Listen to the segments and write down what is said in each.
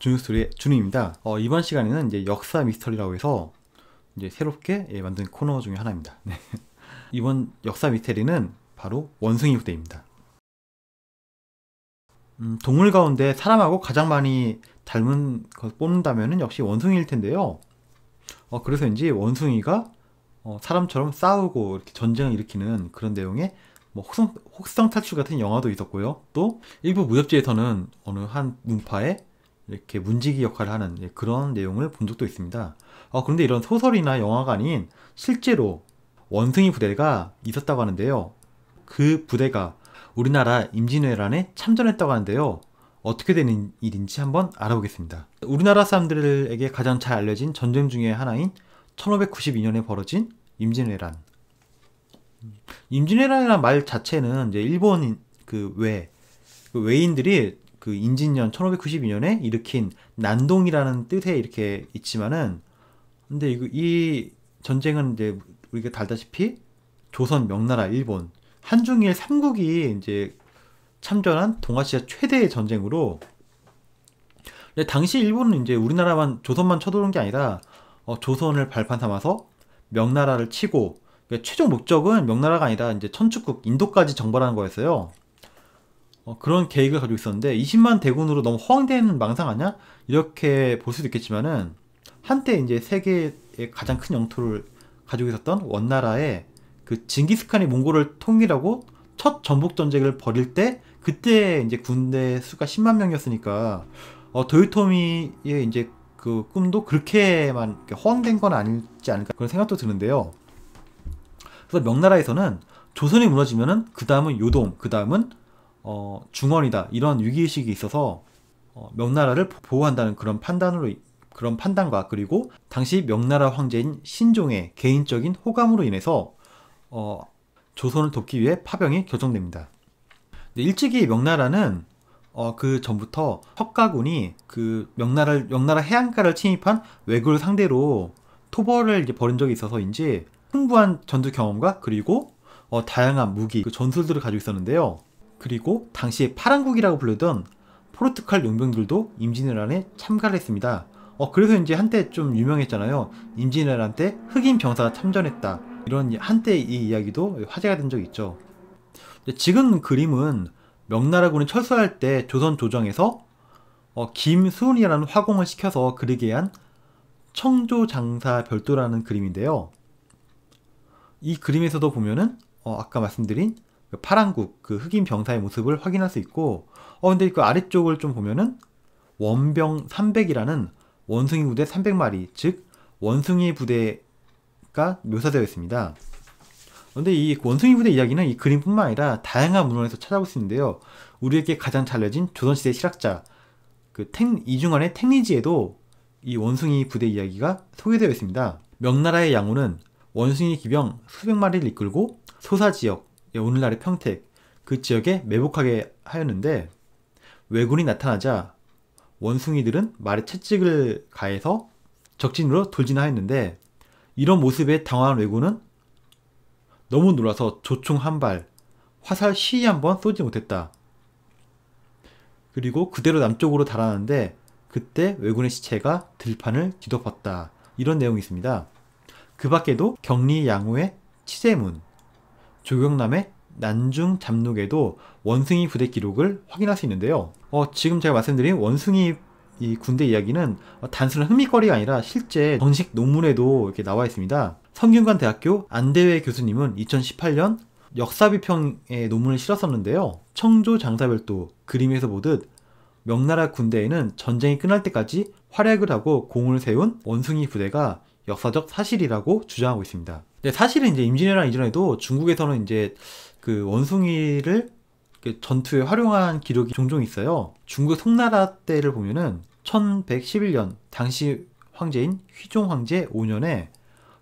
준스토리의 준우입니다. 어, 이번 시간에는 이제 역사 미스터리라고 해서 이제 새롭게 예, 만든 코너 중에 하나입니다. 네. 이번 역사 미스터리는 바로 원숭이 후대입니다. 음, 동물 가운데 사람하고 가장 많이 닮은 것을 뽑는다면 역시 원숭이일 텐데요. 어, 그래서인지 원숭이가 어, 사람처럼 싸우고 이렇게 전쟁을 일으키는 그런 내용의 뭐 혹성, 혹성 탈출 같은 영화도 있었고요. 또 일부 무협지에서는 어느 한 문파의 이렇게 문지기 역할을 하는 예, 그런 내용을 본 적도 있습니다. 어, 그런데 이런 소설이나 영화가 아닌 실제로 원숭이 부대가 있었다고 하는데요. 그 부대가 우리나라 임진왜란에 참전했다고 하는데요. 어떻게 되는 일인지 한번 알아보겠습니다. 우리나라 사람들에게 가장 잘 알려진 전쟁 중의 하나인 1592년에 벌어진 임진왜란. 임진왜란이란 말 자체는 이제 일본 그 외, 그 외인들이 그 인진년 1592년에 일으킨 난동이라는 뜻에 이렇게 있지만은 근데 이거 이 전쟁은 이제 우리가 달다시피 조선, 명나라, 일본, 한중일 삼국이 이제 참전한 동아시아 최대의 전쟁으로 근데 당시 일본은 이제 우리나라만 조선만 쳐들어온 게 아니라 어, 조선을 발판 삼아서 명나라를 치고 그러니까 최종 목적은 명나라가 아니라 이제 천축국 인도까지 정벌하는 거였어요. 어, 그런 계획을 가지고 있었는데 20만 대군으로 너무 허황된 망상 아니야? 이렇게 볼 수도 있겠지만은 한때 이제 세계의 가장 큰 영토를 가지고 있었던 원나라의 그 징기스칸이 몽골을 통일하고 첫 전북 전쟁을 벌일 때 그때 이제 군대 수가 10만 명이었으니까 어, 도요토미의 이제 그 꿈도 그렇게만 허황된 건 아니지 않을까 그런 생각도 드는데요. 그래서 명나라에서는 조선이 무너지면은 그 다음은 요동, 그 다음은 어, 중원이다 이런 위기의식이 있어서 어, 명나라를 보호한다는 그런 판단으로 그런 판단과 그리고 당시 명나라 황제인 신종의 개인적인 호감으로 인해서 어, 조선을 돕기 위해 파병이 결정됩니다. 일찍이 명나라는 어, 그 전부터 석가군이 그 명나라 명나라 해안가를 침입한 왜구를 상대로 토벌을 이제 벌인 적이 있어서인지 풍부한 전투 경험과 그리고 어, 다양한 무기, 그 전술들을 가지고 있었는데요. 그리고 당시 에 파란국이라고 불리던 포르투갈 용병들도 임진왜란에 참가를 했습니다. 어, 그래서 이제 한때 좀 유명했잖아요. 임진왜란 때 흑인 병사가 참전했다. 이런 한때 이 이야기도 화제가 된 적이 있죠. 지금 그림은 명나라군이 철수할 때 조선 조정에서 어, 김순이라는 화공을 시켜서 그리게 한 청조장사 별도라는 그림인데요. 이 그림에서도 보면은 어, 아까 말씀드린 그 파란국 그 흑인 병사의 모습을 확인할 수 있고 어 근데 그 아래쪽을 좀 보면은 원병 300이라는 원숭이 부대 300마리 즉 원숭이 부대가 묘사되어 있습니다. 근데 이 원숭이 부대 이야기는 이 그림뿐만 아니라 다양한 문헌에서 찾아볼 수 있는데요. 우리에게 가장 잘 알려진 조선시대 실학자 그 탱, 이중환의 탱리지에도 이 원숭이 부대 이야기가 소개되어 있습니다. 명나라의 양호는 원숭이 기병 수백 마리를 이끌고 소사 지역 예, 오늘날의 평택 그 지역에 매복하게 하였는데 왜군이 나타나자 원숭이들은 말에 채찍을 가해서 적진으로 돌진하였는데 이런 모습에 당황한 왜군은 너무 놀라서 조총 한 발, 화살 시위 한번 쏘지 못했다. 그리고 그대로 남쪽으로 달아났는데 그때 왜군의 시체가 들판을 뒤덮었다. 이런 내용이 있습니다. 그 밖에도 경리 양호의 치세문, 조경남의 난중 잡록에도 원숭이 부대 기록을 확인할 수 있는데요. 어, 지금 제가 말씀드린 원숭이 이 군대 이야기는 어, 단순한 흥미거리가 아니라 실제 정식 논문에도 이렇게 나와 있습니다. 성균관 대학교 안대회 교수님은 2018년 역사비평에 논문을 실었었는데요. 청조 장사별도 그림에서 보듯 명나라 군대에는 전쟁이 끝날 때까지 활약을 하고 공을 세운 원숭이 부대가 역사적 사실이라고 주장하고 있습니다. 네, 사실은 이제 임진왜란 이전에도 중국에서는 이제 그 원숭이를 그 전투에 활용한 기록이 종종 있어요. 중국 송나라 때를 보면은 1111년 당시 황제인 휘종 황제 5년에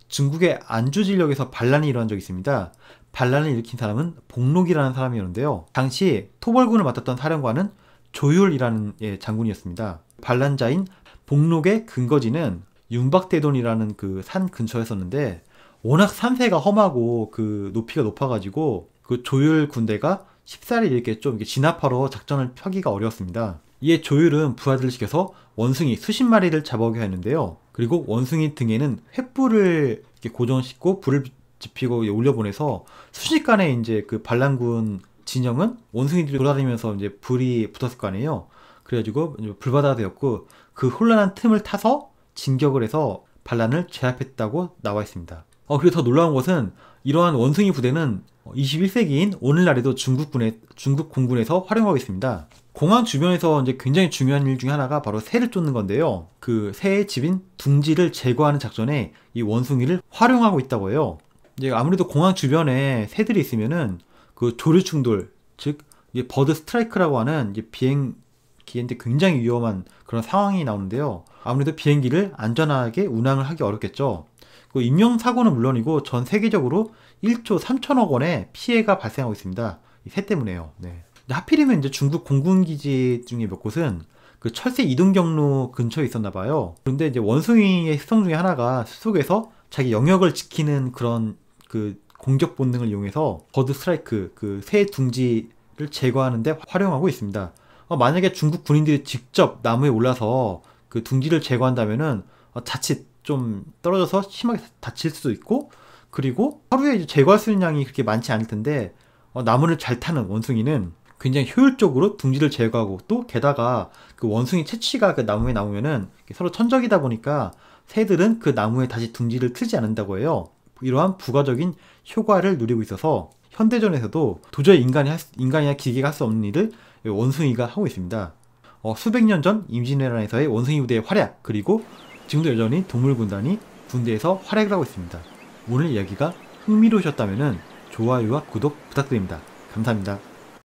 중국의 안주 진력에서 반란이 일어난 적이 있습니다. 반란을 일으킨 사람은 복록이라는 사람이었는데요. 당시 토벌군을 맡았던 사령관은 조율이라는 예, 장군이었습니다. 반란자인 복록의 근거지는 윤박대돈이라는 그 산 근처에 었는데 워낙 산세가 험하고 그 높이가 높아가지고 그 조율 군대가 쉽사리 이렇게 좀 이렇게 진압하러 작전을 펴기가 어려웠습니다. 이에 조율은 부하들을 시켜서 원숭이 수십 마리를 잡아오게 했는데요. 그리고 원숭이 등에는 횃불을 이렇게 고정시키고 불을 지피고 올려보내서 순식간에 이제 그 반란군 진영은 원숭이들이 돌아다니면서 이제 불이 붙었을 거 아니에요. 그래가지고 불바다 되었고 그 혼란한 틈을 타서 진격을 해서 반란을 제압했다고 나와 있습니다. 어, 그리고 더 놀라운 것은 이러한 원숭이 부대는 21세기인 어, 오늘날에도 중국군의 중국 공군에서 활용하고 있습니다. 공항 주변에서 이제 굉장히 중요한 일 중에 하나가 바로 새를 쫓는 건데요. 그 새의 집인 둥지를 제거하는 작전에 이 원숭이를 활용하고 있다고 해요. 이제 아무래도 공항 주변에 새들이 있으면은 그 조류 충돌, 즉 버드 스트라이크라고 하는 비행 기인데 굉장히 위험한 그런 상황이 나오는데요. 아무래도 비행기를 안전하게 운항을 하기 어렵겠죠. 그 인명사고는 물론이고 전 세계적으로 1조 3천억 원의 피해가 발생하고 있습니다. 이새 때문에요. 네. 하필이면 이제 중국 공군기지 중에 몇 곳은 그 철새 이동 경로 근처에 있었나 봐요. 그런데 이제 원숭이의 습성 중에 하나가 숲속에서 자기 영역을 지키는 그런 그 공격 본능을 이용해서 버드 스트라이크 그 새 둥지를 제거하는데 활용하고 있습니다. 어, 만약에 중국 군인들이 직접 나무에 올라서 그 둥지를 제거한다면은 어, 자칫 좀 떨어져서 심하게 다칠 수도 있고 그리고 하루에 제거할 수 있는 양이 그렇게 많지 않을 텐데 어, 나무를 잘 타는 원숭이는 굉장히 효율적으로 둥지를 제거하고 또 게다가 그 원숭이 채취가 그 나무에 나오면은 서로 천적이다 보니까 새들은 그 나무에 다시 둥지를 트지 않는다고 해요. 이러한 부가적인 효과를 누리고 있어서 현대전에서도 도저히 인간이 할 수, 인간이나 기계가 할 수 없는 일을 원숭이가 하고 있습니다. 어, 수백 년 전 임진왜란에서의 원숭이 부대의 활약 그리고 지금도 여전히 동물군단이 군대에서 활약을 하고 있습니다. 오늘 이야기가 흥미로우셨다면 좋아요와 구독 부탁드립니다. 감사합니다.